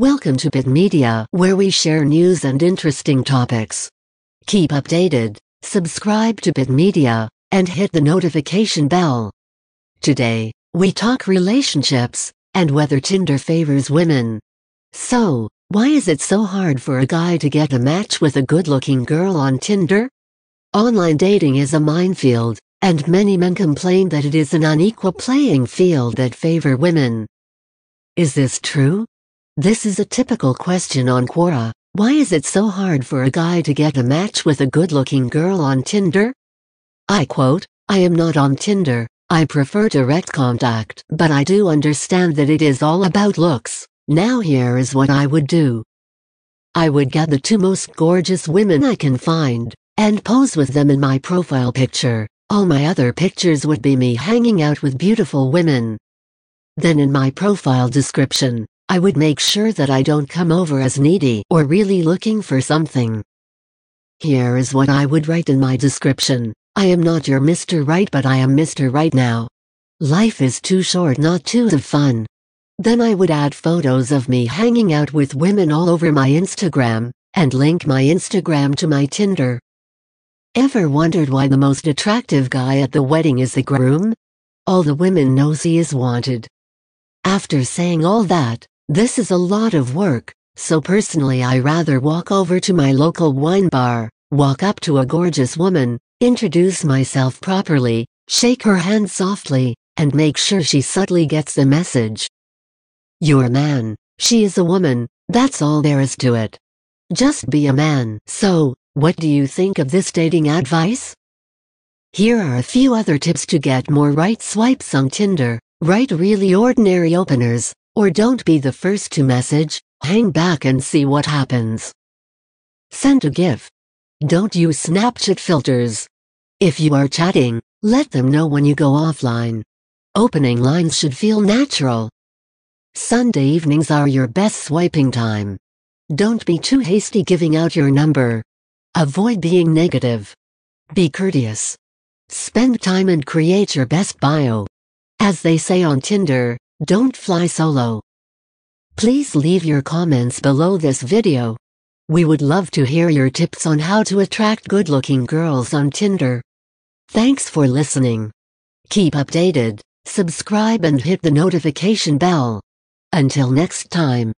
Welcome to Bit Media, where we share news and interesting topics. Keep updated, subscribe to Bit Media, and hit the notification bell. Today, we talk relationships and whether Tinder favors women. So, why is it so hard for a guy to get a match with a good-looking girl on Tinder? Online dating is a minefield, and many men complain that it is an unequal playing field that favor women. Is this true? This is a typical question on Quora. Why is it so hard for a guy to get a match with a good-looking girl on Tinder? I quote, I am not on Tinder. I prefer direct contact, but I do understand that it is all about looks. Now here is what I would do. I would get the two most gorgeous women I can find, and pose with them in my profile picture. All my other pictures would be me hanging out with beautiful women. Then in my profile description, I would make sure that I don't come over as needy or really looking for something. Here is what I would write in my description. I am not your Mr. Right but I am Mr. Right now. Life is too short not to have fun. Then I would add photos of me hanging out with women all over my Instagram, and link my Instagram to my Tinder. Ever wondered why the most attractive guy at the wedding is the groom? All the women knows he is wanted. After saying all that, this is a lot of work, so personally I rather walk over to my local wine bar, walk up to a gorgeous woman, introduce myself properly, shake her hand softly, and make sure she subtly gets the message. You're a man, she is a woman, that's all there is to it. Just be a man. So, what do you think of this dating advice? Here are a few other tips to get more right swipes on Tinder, Write really ordinary openers, or don't be the first to message, hang back and see what happens. Send a GIF. Don't use Snapchat filters. If you are chatting, let them know when you go offline. Opening lines should feel natural. Sunday evenings are your best swiping time. Don't be too hasty giving out your number. Avoid being negative. Be courteous. Spend time and create your best bio. As they say on Tinder, don't fly solo. Please leave your comments below this video. We would love to hear your tips on how to attract good-looking girls on Tinder. Thanks for listening. Keep updated, subscribe and hit the notification bell. Until next time.